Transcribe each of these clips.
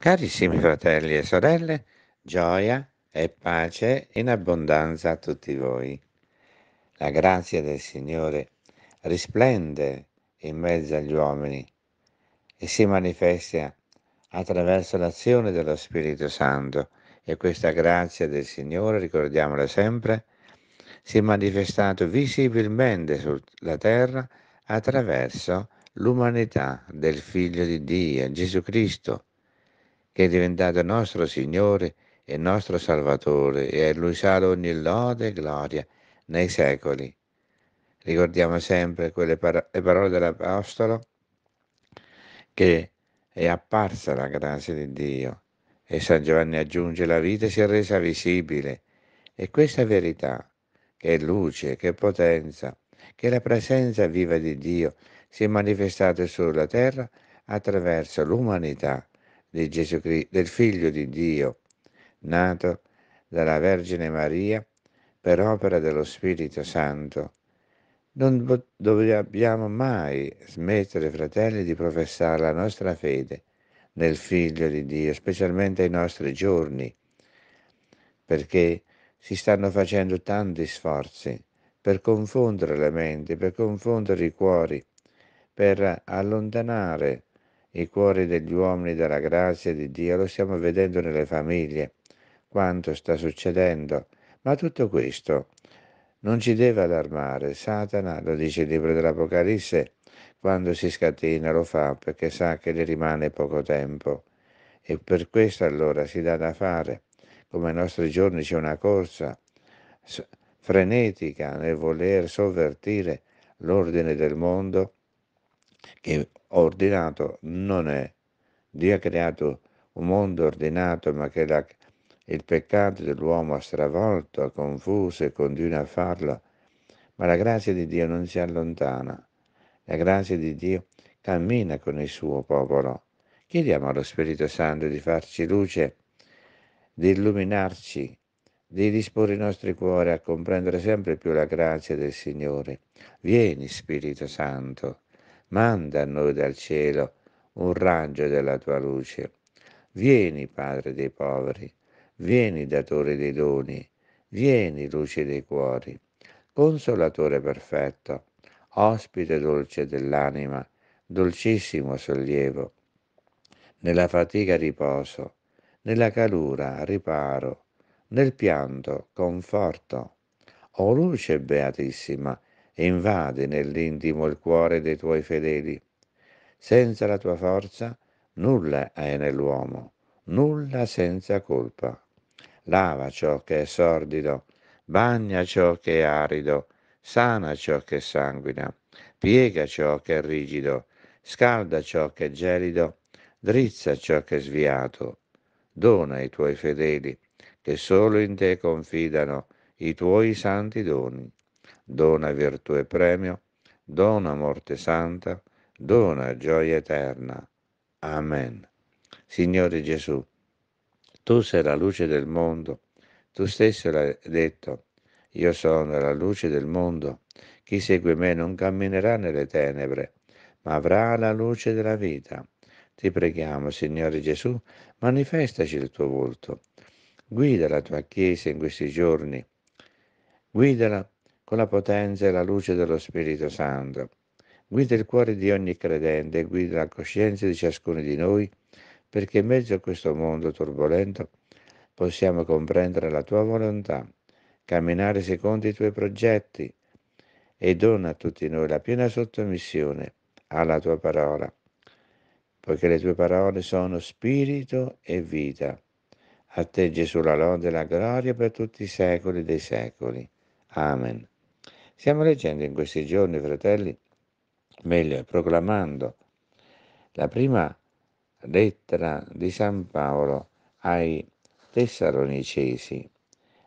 Carissimi fratelli e sorelle, gioia e pace in abbondanza a tutti voi. La grazia del Signore risplende in mezzo agli uomini e si manifesta attraverso l'azione dello Spirito Santo e questa grazia del Signore, ricordiamola sempre, si è manifestata visibilmente sulla terra attraverso l'umanità del Figlio di Dio, Gesù Cristo, che è diventato nostro Signore e nostro Salvatore, e a Lui sarà ogni lode e gloria nei secoli. Ricordiamo sempre quelle par- le parole dell'Apostolo che è apparsa la grazia di Dio e San Giovanni aggiunge la vita si è resa visibile e questa verità che è luce, che è potenza, che è la presenza viva di Dio si è manifestata sulla terra attraverso l'umanità di Gesù Cristo, del Figlio di Dio, nato dalla Vergine Maria per opera dello Spirito Santo. Non dobbiamo mai smettere, fratelli, di professare la nostra fede nel Figlio di Dio, specialmente ai nostri giorni, perché si stanno facendo tanti sforzi per confondere le menti, per confondere i cuori, per allontanare i cuori degli uomini dalla grazia di Dio, lo stiamo vedendo nelle famiglie, quanto sta succedendo. Ma tutto questo non ci deve allarmare. Satana, lo dice il libro dell'Apocalisse, quando si scatena lo fa perché sa che le rimane poco tempo. E per questo allora si dà da fare. Come ai nostri giorni c'è una corsa frenetica nel voler sovvertire l'ordine del mondo che ordinato non è. Dio ha creato un mondo ordinato, ma che la, il peccato dell'uomo ha stravolto, ha confuso e continua a farlo. Ma la grazia di Dio non si allontana. La grazia di Dio cammina con il suo popolo. Chiediamo allo Spirito Santo di farci luce, di illuminarci, di disporre i nostri cuori a comprendere sempre più la grazia del Signore. Vieni Spirito Santo manda a noi dal cielo un raggio della tua luce. Vieni, Padre dei poveri, vieni, datore dei doni, vieni, luce dei cuori, consolatore perfetto, ospite dolce dell'anima, dolcissimo sollievo. Nella fatica riposo, nella calura riparo, nel pianto conforto. O luce beatissima, e invade nell'intimo il cuore dei tuoi fedeli. Senza la tua forza nulla è nell'uomo, nulla senza colpa. Lava ciò che è sordido, bagna ciò che è arido, sana ciò che è sanguina, piega ciò che è rigido, scalda ciò che è gelido, drizza ciò che è sviato. Dona ai tuoi fedeli, che solo in te confidano, i tuoi santi doni dona virtù e premio, dona morte santa, dona gioia eterna. Amen. Signore Gesù, tu sei la luce del mondo, tu stesso l'hai detto, io sono la luce del mondo, chi segue me non camminerà nelle tenebre, ma avrà la luce della vita. Ti preghiamo, Signore Gesù, manifestaci il tuo volto. Guida la tua Chiesa in questi giorni. Guidala con la potenza e la luce dello Spirito Santo. Guida il cuore di ogni credente e guida la coscienza di ciascuno di noi, perché in mezzo a questo mondo turbolento possiamo comprendere la tua volontà, camminare secondo i tuoi progetti e dona a tutti noi la piena sottomissione alla tua parola, poiché le tue parole sono spirito e vita. A te Gesù la lode e la gloria per tutti i secoli dei secoli. Amen. Stiamo leggendo in questi giorni, fratelli, meglio proclamando la prima lettera di San Paolo ai Tessalonicesi.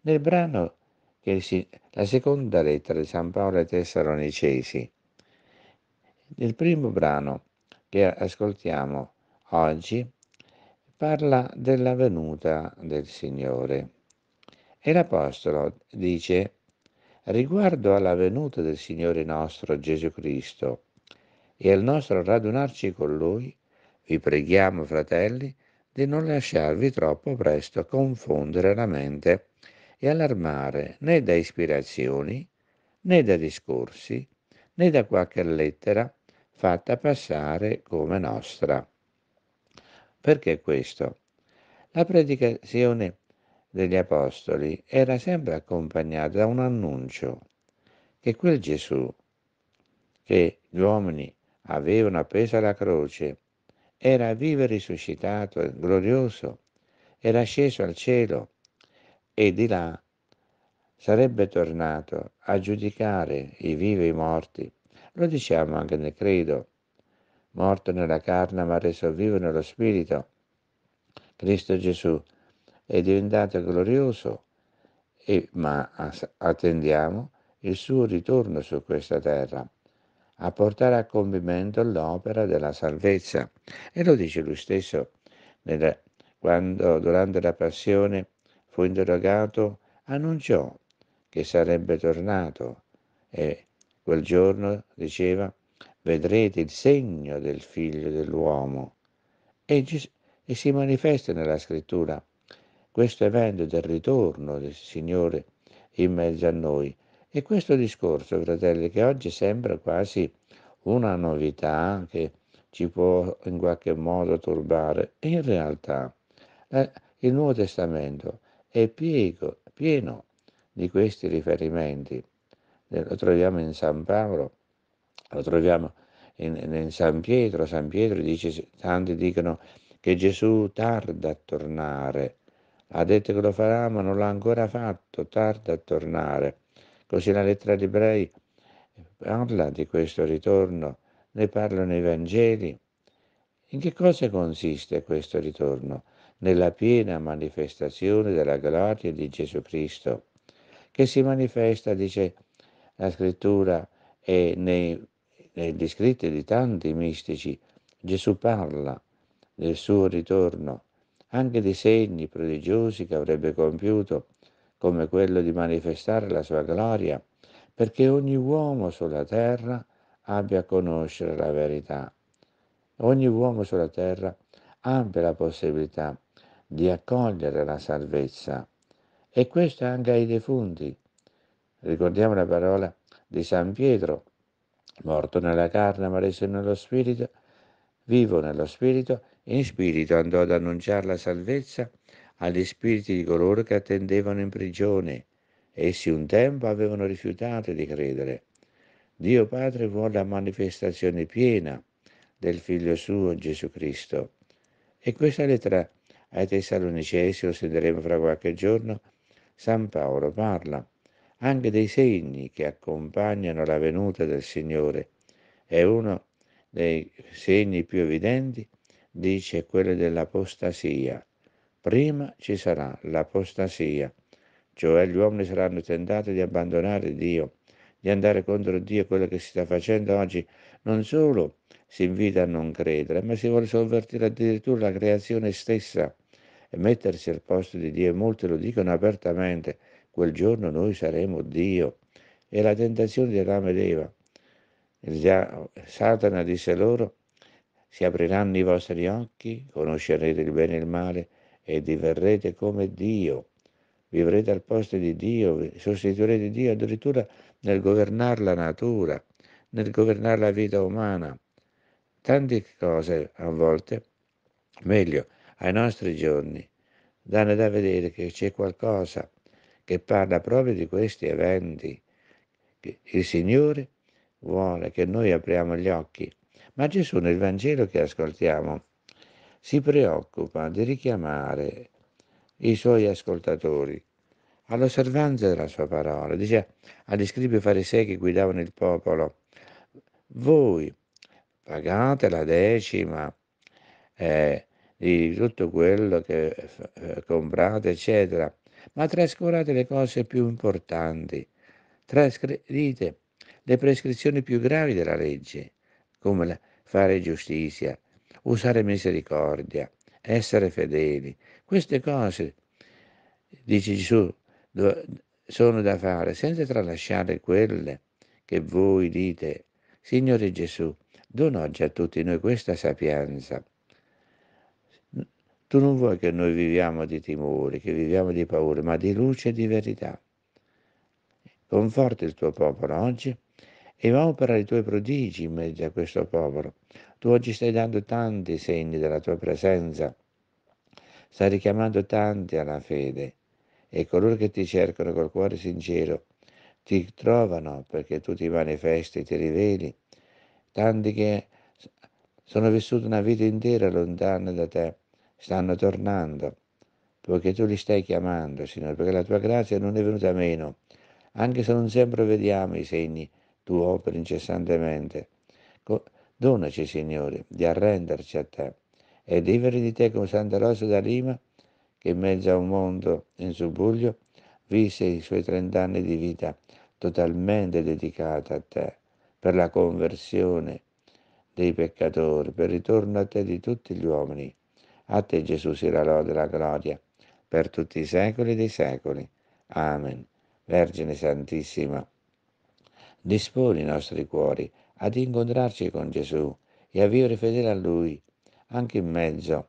Nel brano che si, la seconda lettera di San Paolo ai Tessalonicesi, nel primo brano che ascoltiamo oggi parla della venuta del Signore. E l'Apostolo dice riguardo alla venuta del Signore nostro Gesù Cristo e al nostro radunarci con Lui, vi preghiamo, fratelli, di non lasciarvi troppo presto confondere la mente e allarmare né da ispirazioni, né da discorsi, né da qualche lettera fatta passare come nostra. Perché questo? La predicazione è degli Apostoli era sempre accompagnata da un annuncio che quel Gesù che gli uomini avevano appeso alla croce era vivo e risuscitato, glorioso, era sceso al cielo e di là sarebbe tornato a giudicare i vivi e i morti. Lo diciamo anche nel credo, morto nella carne ma reso vivo nello spirito. Cristo Gesù, è diventato glorioso, e, ma attendiamo il suo ritorno su questa terra a portare a compimento l'opera della salvezza. E lo dice lui stesso nella, quando durante la passione fu interrogato, annunciò che sarebbe tornato e quel giorno diceva vedrete il segno del figlio dell'uomo e, e si manifesta nella scrittura questo evento del ritorno del Signore in mezzo a noi. E questo discorso, fratelli, che oggi sembra quasi una novità che ci può in qualche modo turbare, in realtà eh, il Nuovo Testamento è piego, pieno di questi riferimenti. Eh, lo troviamo in San Paolo, lo troviamo in, in San Pietro. San Pietro dice, tanti dicono che Gesù tarda a tornare, ha detto che lo farà, ma non l'ha ancora fatto, tarda a tornare. Così la lettera di ebrei eh, parla di questo ritorno, ne parlano i Vangeli. In che cosa consiste questo ritorno? Nella piena manifestazione della gloria di Gesù Cristo, che si manifesta, dice la scrittura, e nei, negli scritti di tanti mistici Gesù parla del suo ritorno anche dei segni prodigiosi che avrebbe compiuto, come quello di manifestare la sua gloria, perché ogni uomo sulla terra abbia a conoscere la verità. Ogni uomo sulla terra abbia la possibilità di accogliere la salvezza. E questo anche ai defunti. Ricordiamo la parola di San Pietro, morto nella carne ma reso nello spirito, vivo nello Spirito, in Spirito andò ad annunciare la salvezza agli spiriti di coloro che attendevano in prigione. Essi un tempo avevano rifiutato di credere. Dio Padre vuole la manifestazione piena del Figlio suo Gesù Cristo. E questa lettera ai Tessalonicesi, lo sentiremo fra qualche giorno, San Paolo parla anche dei segni che accompagnano la venuta del Signore. E uno dei segni più evidenti, dice quello dell'apostasia. Prima ci sarà l'apostasia, cioè gli uomini saranno tentati di abbandonare Dio, di andare contro Dio, quello che si sta facendo oggi. Non solo si invita a non credere, ma si vuole sovvertire addirittura la creazione stessa e mettersi al posto di Dio. E molti lo dicono apertamente, quel giorno noi saremo Dio. E la tentazione di Adamo ed Eva Satana disse loro, si apriranno i vostri occhi, conoscerete il bene e il male e diverrete come Dio. Vivrete al posto di Dio, sostituirete Dio addirittura nel governare la natura, nel governare la vita umana. Tante cose a volte, meglio, ai nostri giorni, danno da vedere che c'è qualcosa che parla proprio di questi eventi. Il Signore vuole che noi apriamo gli occhi, ma Gesù nel Vangelo che ascoltiamo si preoccupa di richiamare i suoi ascoltatori all'osservanza della sua parola. Dice agli scribi farisei che guidavano il popolo, voi pagate la decima eh, di tutto quello che eh, comprate, eccetera, ma trascurate le cose più importanti. Trascrivete. dite, le prescrizioni più gravi della legge, come fare giustizia, usare misericordia, essere fedeli. Queste cose, dice Gesù, sono da fare senza tralasciare quelle che voi dite. Signore Gesù, dona oggi a tutti noi questa sapienza. Tu non vuoi che noi viviamo di timori, che viviamo di paure, ma di luce e di verità. Conforta il tuo popolo oggi e opera i tuoi prodigi in mezzo a questo popolo. Tu oggi stai dando tanti segni della tua presenza, stai richiamando tanti alla fede e coloro che ti cercano col cuore sincero ti trovano perché tu ti manifesti, ti riveli. Tanti che sono vissuti una vita intera lontana da te stanno tornando perché tu li stai chiamando, Signore, perché la tua grazia non è venuta meno, anche se non sempre vediamo i segni tu operi incessantemente. Donaci, Signore, di arrenderci a te e vivere di te come Santa Rosa da Lima, che in mezzo a un mondo in subbuglio visse i suoi trent'anni di vita totalmente dedicata a te, per la conversione dei peccatori, per il ritorno a te di tutti gli uomini. A te Gesù si la lode la gloria, per tutti i secoli dei secoli. Amen. Vergine Santissima disponi i nostri cuori ad incontrarci con Gesù e a vivere fedele a Lui, anche in mezzo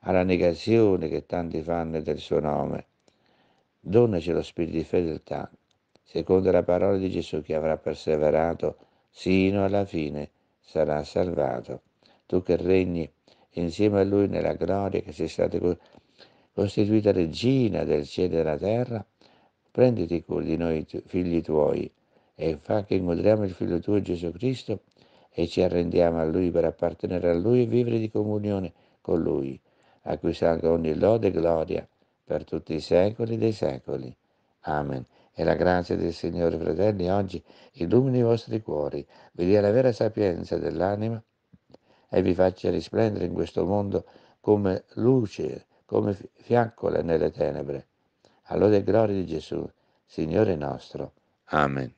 alla negazione che tanti fanno del suo nome. Donaci lo spirito di fedeltà, secondo la parola di Gesù che avrà perseverato sino alla fine sarà salvato. Tu che regni insieme a Lui nella gloria che sei stata costituita regina del cielo e della terra, prenditi cura di noi figli tuoi e fa che incontriamo il Figlio tuo Gesù Cristo e ci arrendiamo a Lui per appartenere a Lui e vivere di comunione con Lui, a cui salga ogni lode e gloria per tutti i secoli dei secoli. Amen. E la grazia del Signore, fratelli, oggi illumini i vostri cuori, vi dia la vera sapienza dell'anima e vi faccia risplendere in questo mondo come luce, come fiaccola nelle tenebre. Allora e gloria di Gesù, Signore nostro. Amen.